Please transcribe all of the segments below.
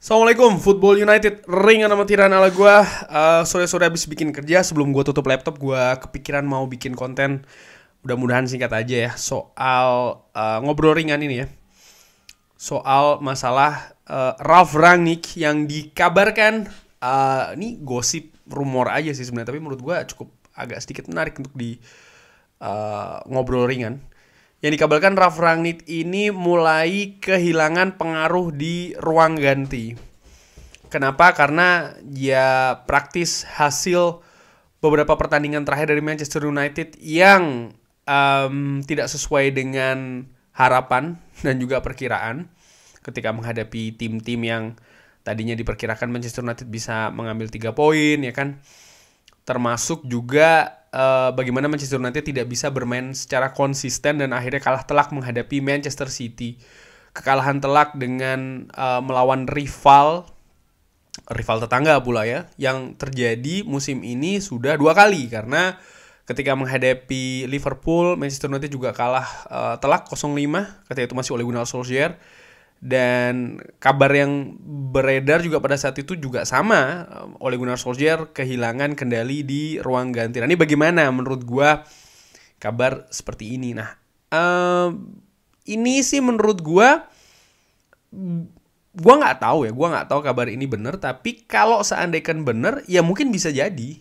Assalamualaikum, Football United ringan sama tiran ala gue uh, Sore-sore abis bikin kerja, sebelum gue tutup laptop Gue kepikiran mau bikin konten Mudah-mudahan singkat aja ya Soal uh, ngobrol ringan ini ya Soal masalah uh, Ralf Rangnick yang dikabarkan uh, Ini gosip, rumor aja sih sebenarnya Tapi menurut gue cukup agak sedikit menarik untuk di uh, ngobrol ringan yang dikabarkan Raf Rangnick ini mulai kehilangan pengaruh di ruang ganti. Kenapa? Karena ya praktis hasil beberapa pertandingan terakhir dari Manchester United yang um, tidak sesuai dengan harapan dan juga perkiraan ketika menghadapi tim-tim yang tadinya diperkirakan Manchester United bisa mengambil tiga poin ya kan termasuk juga Eh, bagaimana Manchester United tidak bisa bermain secara konsisten dan akhirnya kalah telak menghadapi Manchester City. Kekalahan telak dengan uh, melawan rival rival tetangga pula ya yang terjadi musim ini sudah dua kali karena ketika menghadapi Liverpool Manchester United juga kalah uh, telak 0-5 ketika itu masih oleh Gunnar Solskjaer dan kabar yang beredar juga pada saat itu juga sama eh, oleh Gunnar Solskjaer kehilangan kendali di ruang ganti. Nah, ini bagaimana menurut gua kabar seperti ini. Nah, uh, ini sih menurut gua mm, gua nggak tahu ya, gua nggak tahu kabar ini bener tapi kalau seandainya bener ya mungkin bisa jadi.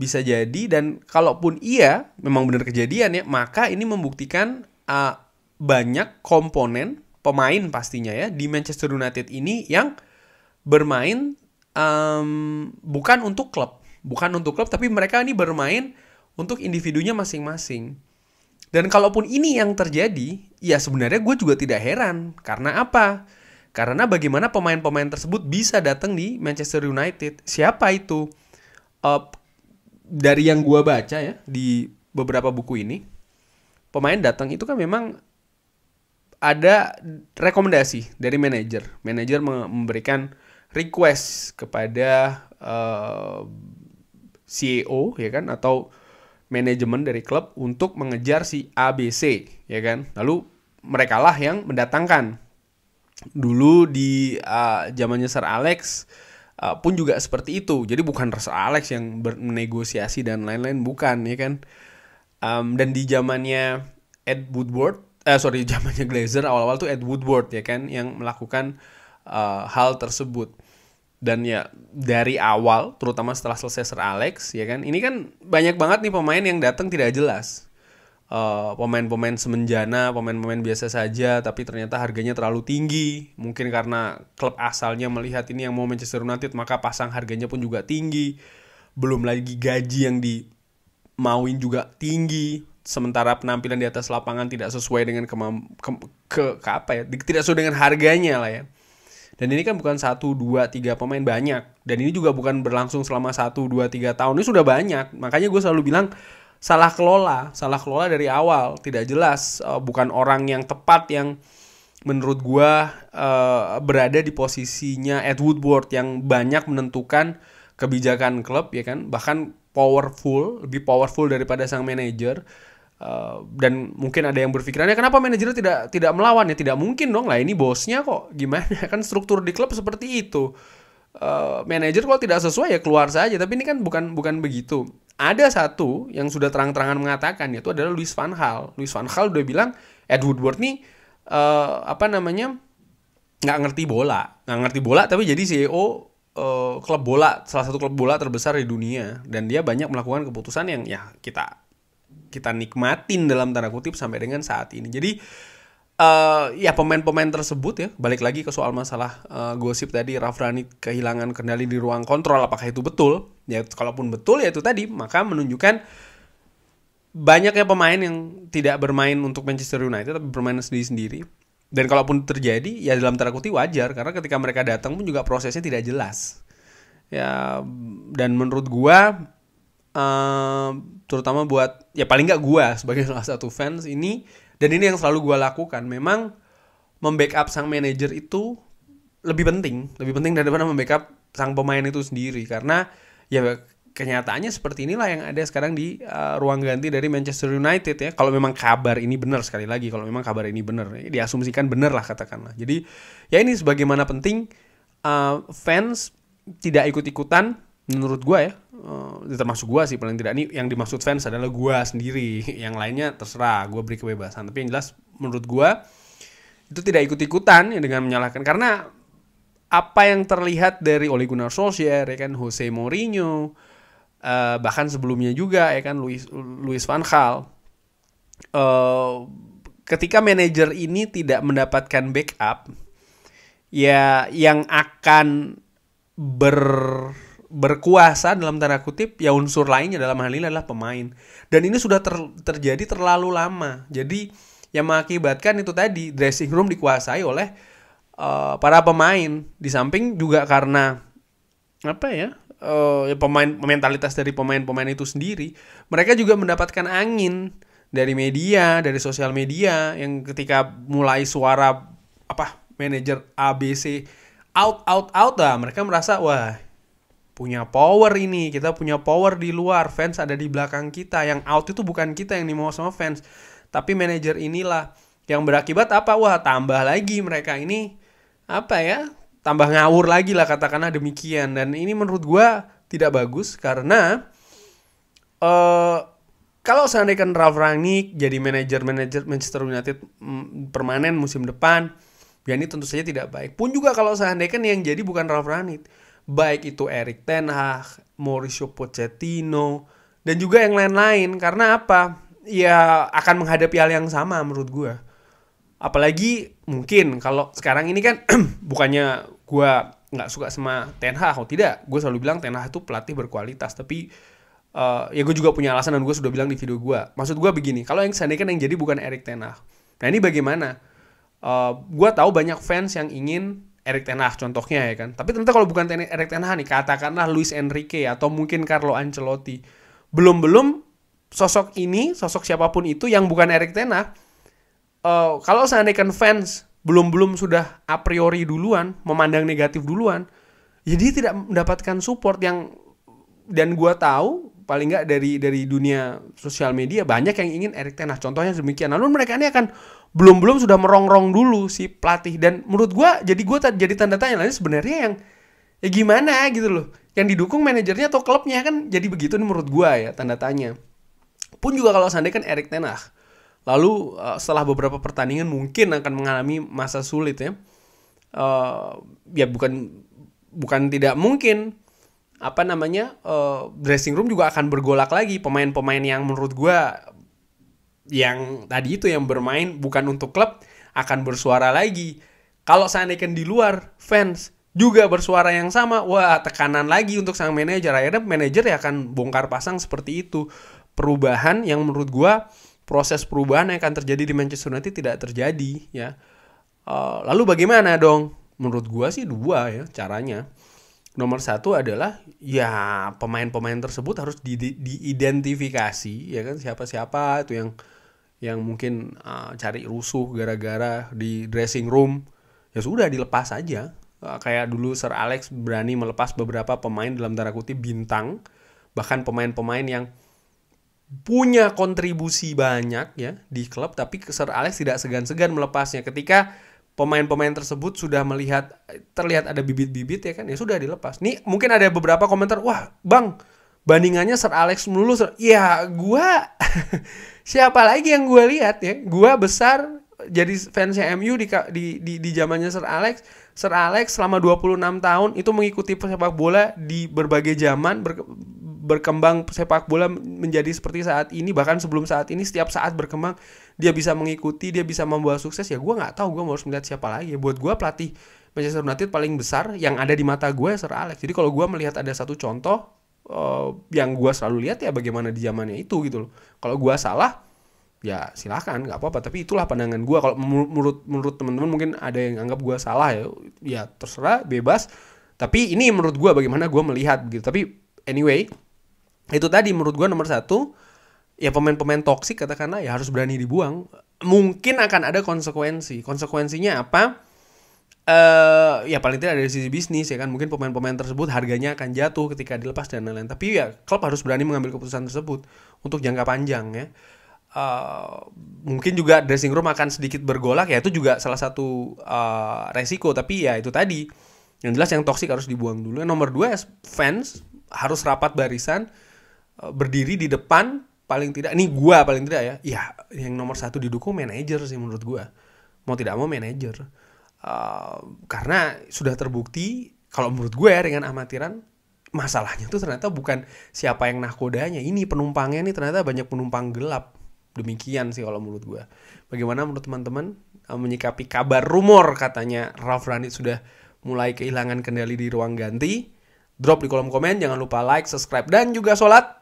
Bisa jadi dan kalaupun iya memang benar kejadian ya, maka ini membuktikan uh, banyak komponen pemain pastinya ya di Manchester United ini yang bermain um, bukan untuk klub, bukan untuk klub, tapi mereka ini bermain untuk individunya masing-masing. Dan kalaupun ini yang terjadi, ya sebenarnya gue juga tidak heran. Karena apa? Karena bagaimana pemain-pemain tersebut bisa datang di Manchester United? Siapa itu? Uh, dari yang gue baca ya di beberapa buku ini, pemain datang itu kan memang ada rekomendasi dari manajer. Manajer memberikan request kepada uh, eh, CEO ya kan atau manajemen dari klub untuk mengejar si ABC ya kan. Lalu mereka lah yang mendatangkan. Dulu di uh, zamannya Sir Alex uh, pun juga seperti itu. Jadi bukan Sir Alex yang bernegosiasi dan lain-lain bukan ya kan. Um, dan di zamannya Ed Woodward eh sorry zamannya Glazer awal-awal tuh Ed Woodward ya kan yang melakukan uh, hal tersebut dan ya dari awal terutama setelah selesai Sir Alex ya kan ini kan banyak banget nih pemain yang datang tidak jelas eh, pemain-pemain uh, pemain semenjana pemain-pemain biasa saja tapi ternyata harganya terlalu tinggi mungkin karena klub asalnya melihat ini yang mau Manchester United maka pasang harganya pun juga tinggi belum lagi gaji yang dimauin juga tinggi sementara penampilan di atas lapangan tidak sesuai dengan kemam, ke, ke, ke apa ya tidak sesuai dengan harganya lah ya dan ini kan bukan satu dua tiga pemain banyak dan ini juga bukan berlangsung selama satu dua tiga tahun ini sudah banyak makanya gue selalu bilang salah kelola salah kelola dari awal tidak jelas eh, bukan orang yang tepat yang menurut gue uh, berada di posisinya Ed Woodward yang banyak menentukan kebijakan klub ya kan bahkan powerful lebih powerful daripada sang manajer Eh, dan mungkin ada yang berpikirannya kenapa manajer tidak tidak melawan ya tidak mungkin dong lah ini bosnya kok gimana kan struktur di klub seperti itu uh, manajer kalau tidak sesuai ya keluar saja tapi ini kan bukan bukan begitu ada satu yang sudah terang-terangan mengatakan yaitu adalah Luis Van Hal Luis Van Hal udah bilang Ed Woodward nih uh, apa namanya nggak ngerti bola nggak ngerti bola tapi jadi CEO uh, klub bola salah satu klub bola terbesar di dunia dan dia banyak melakukan keputusan yang ya kita kita nikmatin dalam tanda kutip sampai dengan saat ini. Jadi uh, ya pemain-pemain tersebut ya balik lagi ke soal masalah uh, gosip tadi Rafrani kehilangan kendali di ruang kontrol apakah itu betul ya kalaupun betul ya itu tadi maka menunjukkan banyaknya pemain yang tidak bermain untuk Manchester United tapi bermain sendiri-sendiri dan kalaupun terjadi ya dalam tanda kutip wajar karena ketika mereka datang pun juga prosesnya tidak jelas ya dan menurut gua uh, terutama buat ya paling nggak gue sebagai salah satu fans ini dan ini yang selalu gue lakukan memang membackup sang manajer itu lebih penting lebih penting daripada membackup sang pemain itu sendiri karena ya kenyataannya seperti inilah yang ada sekarang di uh, ruang ganti dari Manchester United ya kalau memang kabar ini benar sekali lagi kalau memang kabar ini benar ya, diasumsikan benar lah katakanlah jadi ya ini sebagaimana penting uh, fans tidak ikut-ikutan menurut gue ya uh, termasuk gue sih paling tidak ini yang dimaksud fans adalah gua sendiri yang lainnya terserah gua beri kebebasan tapi yang jelas menurut gua itu tidak ikut ikutan ya dengan menyalahkan karena apa yang terlihat dari Ole Gunnar Solskjaer ya kan Jose Mourinho uh, bahkan sebelumnya juga ya kan Luis Luis Van Gaal uh, ketika manajer ini tidak mendapatkan backup ya yang akan ber berkuasa dalam tanda kutip ya unsur lainnya dalam hal ini adalah pemain dan ini sudah ter, terjadi terlalu lama jadi yang mengakibatkan itu tadi dressing room dikuasai oleh uh, para pemain di samping juga karena apa ya uh, pemain mentalitas dari pemain-pemain itu sendiri mereka juga mendapatkan angin dari media dari sosial media yang ketika mulai suara apa manajer ABC out out out lah mereka merasa wah punya power ini kita punya power di luar fans ada di belakang kita yang out itu bukan kita yang dimau sama fans tapi manajer inilah yang berakibat apa wah tambah lagi mereka ini apa ya tambah ngawur lagi lah katakanlah demikian dan ini menurut gue tidak bagus karena uh, kalau seandainya kan Ralf Rangnick jadi manajer manajer Manchester United mm, permanen musim depan ya ini tentu saja tidak baik pun juga kalau seandainya yang jadi bukan Ralf Rangnick baik itu Erik Ten Hag, Mauricio Pochettino, dan juga yang lain-lain. Karena apa? Ya akan menghadapi hal yang sama menurut gue. Apalagi mungkin kalau sekarang ini kan bukannya gue nggak suka sama Ten Hag atau oh, tidak. Gue selalu bilang Ten Hag itu pelatih berkualitas. Tapi uh, ya gue juga punya alasan dan gue sudah bilang di video gue. Maksud gue begini, kalau yang seandainya kan yang jadi bukan Erik Ten Hag. Nah ini bagaimana? Uh, eh, gue tahu banyak fans yang ingin Erik Ten Hag contohnya ya kan. Tapi ternyata kalau bukan Erik Ten Hag nih, katakanlah Luis Enrique atau mungkin Carlo Ancelotti. Belum-belum sosok ini, sosok siapapun itu yang bukan Erik Ten Hag, uh, kalau seandainya kan fans belum-belum sudah a priori duluan, memandang negatif duluan, jadi ya tidak mendapatkan support yang dan gua tahu paling nggak dari dari dunia sosial media banyak yang ingin Erik Ten Hag contohnya demikian. Namun mereka ini akan belum-belum sudah merongrong dulu si pelatih dan menurut gue jadi gue jadi tanda tanya lagi sebenarnya yang ya gimana gitu loh yang didukung manajernya atau klubnya kan jadi begitu nih menurut gue ya tanda tanya pun juga kalau seandainya kan Erik Ten Hag lalu eh, setelah beberapa pertandingan mungkin akan mengalami masa sulit ya uh, ya bukan bukan tidak mungkin apa namanya uh, dressing room juga akan bergolak lagi pemain-pemain yang menurut gue yang tadi itu yang bermain bukan untuk klub akan bersuara lagi kalau seandainya di luar fans juga bersuara yang sama wah tekanan lagi untuk sang manajer akhirnya manajer ya akan bongkar pasang seperti itu perubahan yang menurut gue proses perubahan yang akan terjadi di Manchester United tidak terjadi ya uh, lalu bagaimana dong menurut gue sih dua ya caranya nomor satu adalah ya pemain-pemain tersebut harus di, diidentifikasi ya kan siapa-siapa itu yang yang mungkin uh, cari rusuh gara-gara di dressing room ya sudah dilepas aja uh, kayak dulu Sir Alex berani melepas beberapa pemain dalam tanda kutip bintang bahkan pemain-pemain yang punya kontribusi banyak ya di klub tapi Sir Alex tidak segan-segan melepasnya ketika pemain-pemain tersebut sudah melihat terlihat ada bibit-bibit ya kan ya sudah dilepas. Nih mungkin ada beberapa komentar, wah bang bandingannya Ser Alex melulu. Sir. Ya gua siapa lagi yang gua lihat ya? Gua besar jadi fansnya MU di di di, di zamannya Ser Alex. Sir Alex selama 26 tahun itu mengikuti sepak bola di berbagai zaman ber, berkembang sepak bola menjadi seperti saat ini bahkan sebelum saat ini setiap saat berkembang dia bisa mengikuti dia bisa membawa sukses ya gue nggak tahu gue harus melihat siapa lagi ya buat gue pelatih Manchester United paling besar yang ada di mata gue ya Sir Alex jadi kalau gue melihat ada satu contoh uh, yang gue selalu lihat ya bagaimana di zamannya itu gitu loh kalau gue salah ya silakan nggak apa-apa tapi itulah pandangan gue kalau menurut menurut teman-teman mungkin ada yang anggap gue salah ya ya terserah bebas tapi ini menurut gue bagaimana gue melihat gitu tapi anyway itu tadi menurut gua nomor satu ya pemain-pemain toksik katakanlah ya harus berani dibuang mungkin akan ada konsekuensi konsekuensinya apa uh, ya paling tidak dari sisi bisnis ya kan mungkin pemain-pemain tersebut harganya akan jatuh ketika dilepas dan lain-lain tapi ya klub harus berani mengambil keputusan tersebut untuk jangka panjang ya uh, mungkin juga dressing room akan sedikit bergolak ya itu juga salah satu uh, resiko tapi ya itu tadi yang jelas yang toksik harus dibuang dulu yang nomor dua ya fans harus rapat barisan Eh, berdiri di depan paling tidak ini gua paling tidak ya ya yang nomor satu didukung manajer sih menurut gua mau tidak mau manajer uh, karena sudah terbukti kalau menurut gue ya, dengan amatiran masalahnya tuh ternyata bukan siapa yang nahkodanya ini penumpangnya ini ternyata banyak penumpang gelap demikian sih kalau menurut gue bagaimana menurut teman-teman uh, menyikapi kabar rumor katanya Ralph Ranit sudah mulai kehilangan kendali di ruang ganti drop di kolom komen jangan lupa like subscribe dan juga sholat